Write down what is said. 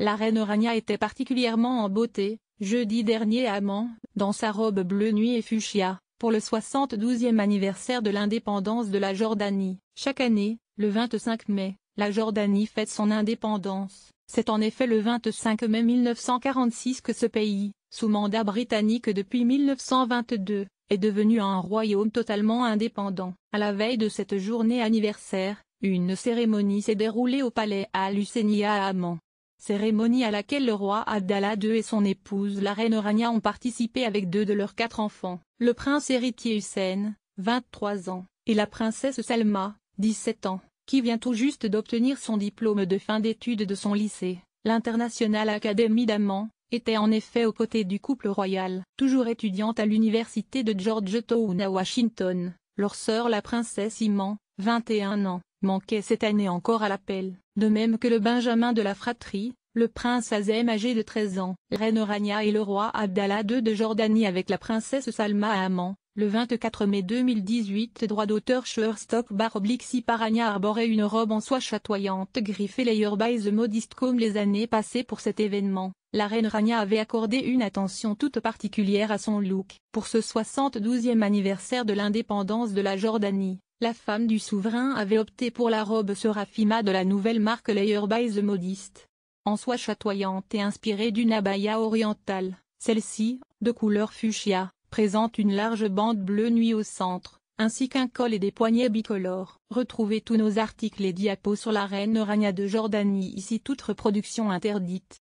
La reine Rania était particulièrement en beauté, jeudi dernier à Amman, dans sa robe bleue nuit et fuchsia, pour le 72e anniversaire de l'indépendance de la Jordanie. Chaque année, le 25 mai, la Jordanie fête son indépendance. C'est en effet le 25 mai 1946 que ce pays, sous mandat britannique depuis 1922, est devenu un royaume totalement indépendant. À la veille de cette journée anniversaire, une cérémonie s'est déroulée au palais à Lucénia à Amman cérémonie à laquelle le roi Abdallah II et son épouse la reine Rania ont participé avec deux de leurs quatre enfants, le prince héritier Hussein, 23 ans, et la princesse Salma, 17 ans, qui vient tout juste d'obtenir son diplôme de fin d'études de son lycée, l'International Academy d'Amman, était en effet aux côtés du couple royal. Toujours étudiante à l'université de Georgetown à Washington, leur sœur la princesse Iman, 21 ans, manquait cette année encore à l'appel, de même que le Benjamin de la fratrie, le prince Azem âgé de 13 ans, reine Rania et le roi Abdallah II de Jordanie avec la princesse Salma à Amman, le 24 mai 2018 droit d'auteur Shurstock Baroblixi si Parania arborait une robe en soie chatoyante griffée layer by the modiste comme les années passées pour cet événement, la reine Rania avait accordé une attention toute particulière à son look. Pour ce 72e anniversaire de l'indépendance de la Jordanie, la femme du souverain avait opté pour la robe Serafima de la nouvelle marque Layer by the Modiste. En soie chatoyante et inspirée d'une abaya orientale, celle-ci, de couleur fuchsia, présente une large bande bleue nuit au centre, ainsi qu'un col et des poignets bicolores. Retrouvez tous nos articles et diapos sur la reine Rania de Jordanie ici toute reproduction interdite.